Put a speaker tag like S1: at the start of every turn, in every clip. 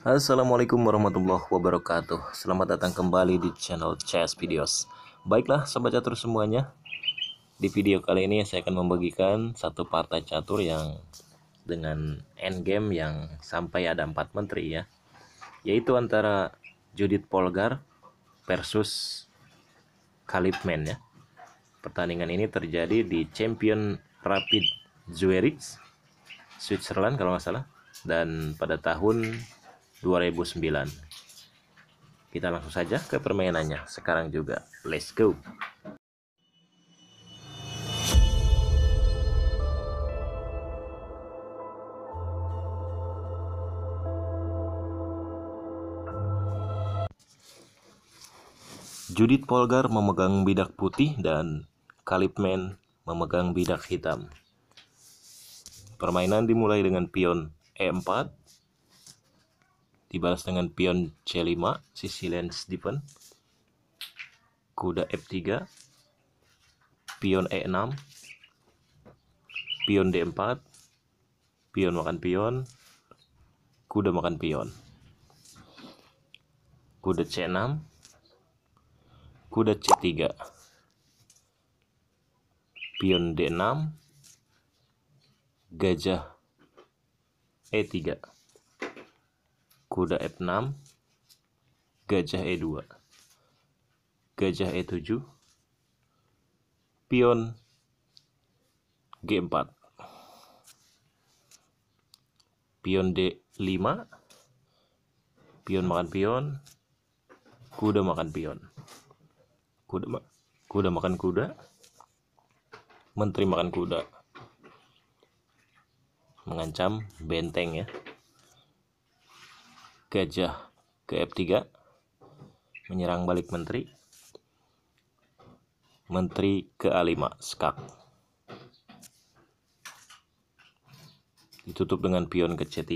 S1: Assalamualaikum warahmatullahi wabarakatuh Selamat datang kembali di channel CS Videos Baiklah sobat catur semuanya Di video kali ini saya akan membagikan satu partai catur yang Dengan endgame yang sampai ada 4 menteri ya Yaitu antara Judith Polgar versus Kalipman ya Pertandingan ini terjadi di Champion Rapid Zurich Switzerland kalau nggak salah dan pada tahun 2009. Kita langsung saja ke permainannya sekarang juga. Let's go. Judith Polgar memegang bidak putih dan Kalipman memegang bidak hitam. Permainan dimulai dengan pion E4 dibalas dengan pion C5 Sicilian Stephen kuda F3 pion E6 pion D4 pion makan pion kuda makan pion kuda C6 kuda C3 pion D6 gajah E3 kuda F6, e gajah E2, gajah E7, pion G4, pion D5, pion makan pion, kuda makan pion, kuda, ma kuda makan kuda, menteri makan kuda, mengancam benteng ya gajah ke F3 menyerang balik menteri menteri ke A5 skak ditutup dengan pion ke C3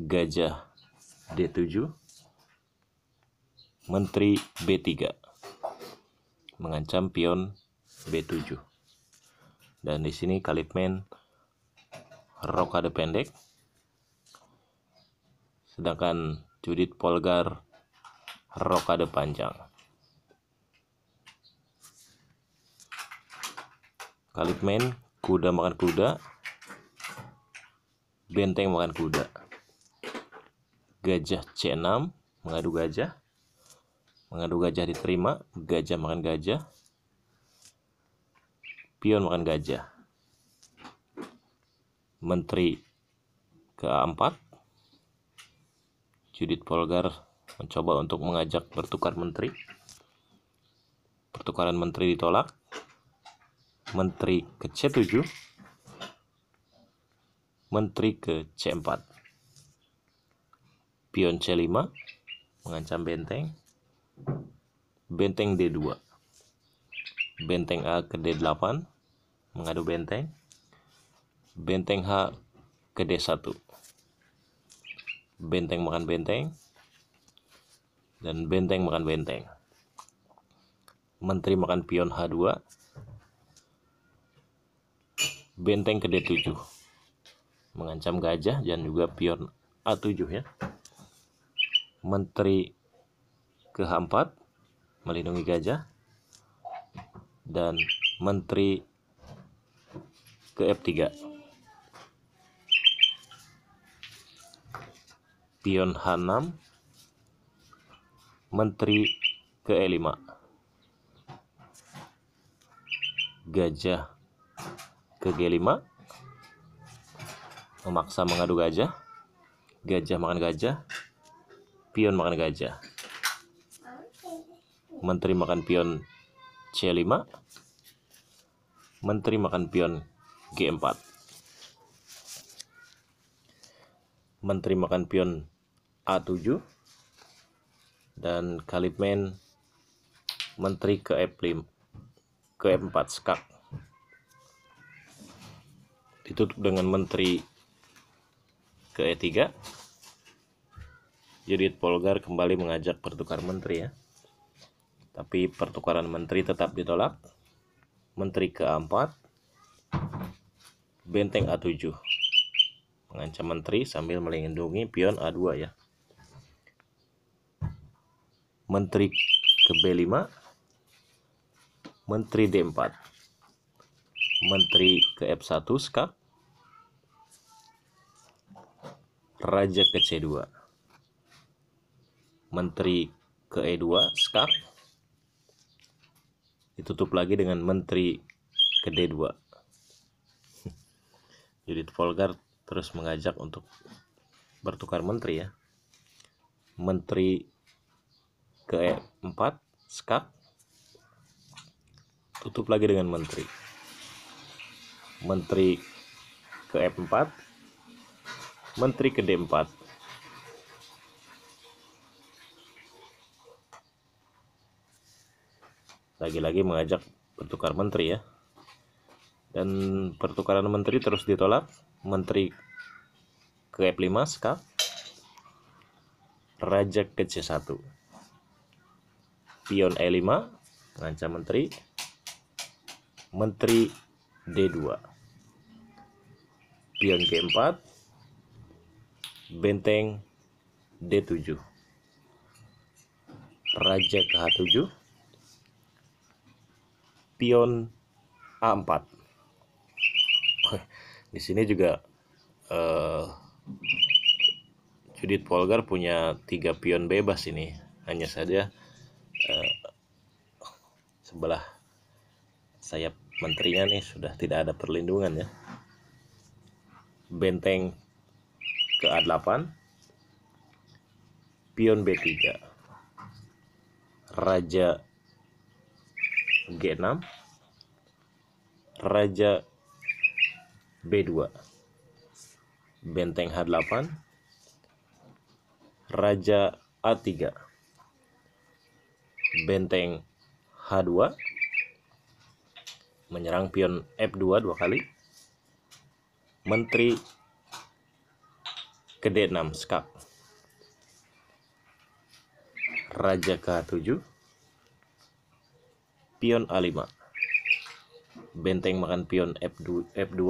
S1: gajah D7 menteri B3 mengancam pion B7 dan di sini kalipmen rokade pendek sedangkan Judith Polgar rokade panjang. main kuda makan kuda, benteng makan kuda, gajah C6 mengadu gajah, mengadu gajah diterima, gajah makan gajah, pion makan gajah, menteri keempat, Judith Polgar mencoba untuk mengajak bertukar menteri. Pertukaran menteri ditolak. Menteri ke C7. Menteri ke C4. Pion C5 mengancam benteng. Benteng D2. Benteng A ke D8 mengadu benteng. Benteng H ke D1 benteng makan benteng dan benteng makan benteng menteri makan pion H2 benteng ke D7 mengancam gajah dan juga pion A7 ya menteri ke H4 melindungi gajah dan menteri ke F3 Pion H6 Menteri ke E5 Gajah ke G5 Memaksa mengadu gajah Gajah makan gajah Pion makan gajah Menteri makan pion C5 Menteri makan pion G4 Menteri makan pion A7 dan Kalipmen Menteri ke F5 e ke F4 e skak ditutup dengan Menteri ke E3 jadi Polgar kembali mengajak pertukar menteri ya tapi pertukaran menteri tetap ditolak menteri ke-4 a benteng A7 mengancam menteri sambil melindungi pion A2 ya menteri ke B5, menteri D4, menteri ke F1 skak, raja ke C2, menteri ke E2 skak, ditutup lagi dengan menteri ke D2. Jadi Volgar terus mengajak untuk bertukar menteri ya. Menteri ke E4 skak tutup lagi dengan menteri menteri ke F4 e menteri ke D4 lagi-lagi mengajak bertukar menteri ya dan pertukaran menteri terus ditolak menteri ke F5 e skak raja ke C1 pion E5 mengancam menteri menteri D2 pion G4 benteng D7 raja ke H7 pion A4 di sini juga eh, Judith Polgar punya tiga pion bebas ini hanya saja sebelah sayap menterinya nih sudah tidak ada perlindungan ya benteng ke A8 pion B3 raja G6 raja B2 benteng H8 raja A3 benteng H2 menyerang pion F2 dua kali menteri ke D6 skak raja ke H7 pion A5 benteng makan pion F2, F2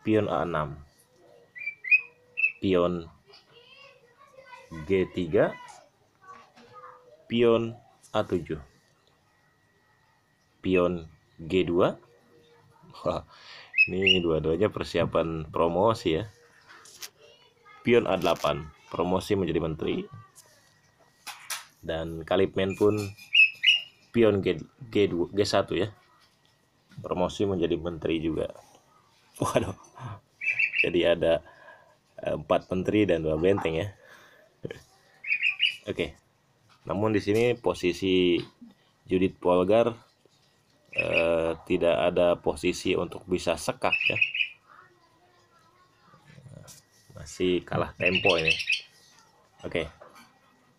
S1: pion A6 pion G3 pion A7 pion G2 Wah, ini dua-duanya persiapan promosi ya pion A8 promosi menjadi menteri dan Kalipmen pun pion G, G2, G1 ya promosi menjadi menteri juga waduh jadi ada eh, empat menteri dan dua benteng ya oke okay. Namun di sini posisi Judith Polgar eh, tidak ada posisi untuk bisa sekak ya. Masih kalah tempo ini. Oke. Okay.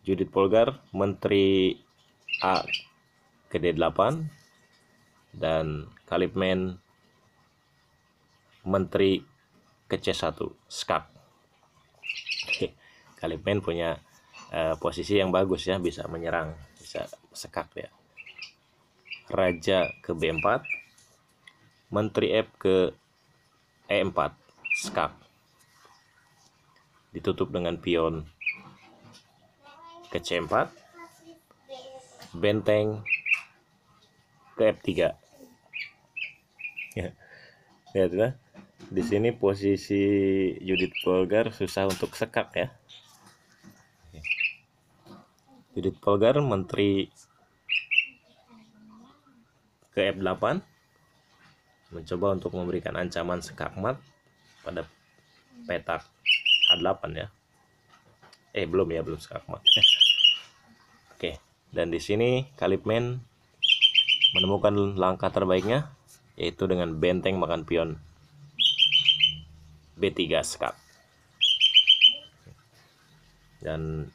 S1: Judith Polgar menteri A ke D8 dan Kalipmen menteri ke C1 skak. Kalipmen punya uh, posisi yang bagus ya bisa menyerang bisa sekak ya raja ke b4 menteri f ke e4 sekak ditutup dengan pion ke c4 benteng ke f3 ya lihat ya. di sini posisi Judith Polgar susah untuk sekak ya Judit Polgar Menteri ke F8 mencoba untuk memberikan ancaman sekakmat pada petak H8 ya eh belum ya belum sekakmat oke dan di sini Kalipmen menemukan langkah terbaiknya yaitu dengan benteng makan pion B3 skak dan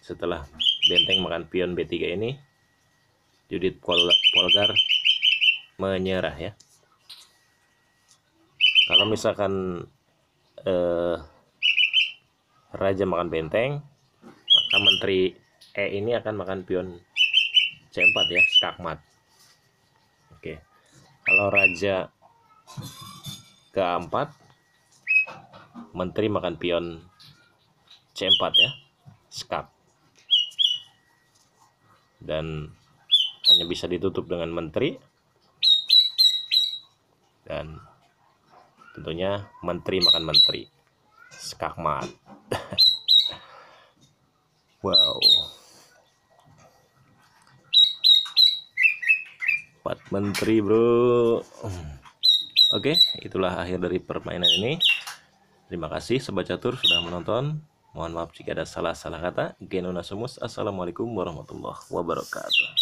S1: setelah benteng makan pion B3 ini Judith Pol Polgar menyerah ya kalau misalkan eh, raja makan benteng maka menteri E ini akan makan pion C4 ya skakmat oke kalau raja ke keempat menteri makan pion C4 ya skak dan hanya bisa ditutup dengan menteri dan tentunya menteri makan menteri skakmat wow empat menteri bro oke itulah akhir dari permainan ini terima kasih sobat catur sudah menonton Mohon maaf jika ada salah-salah kata. sumus. Assalamualaikum warahmatullahi wabarakatuh.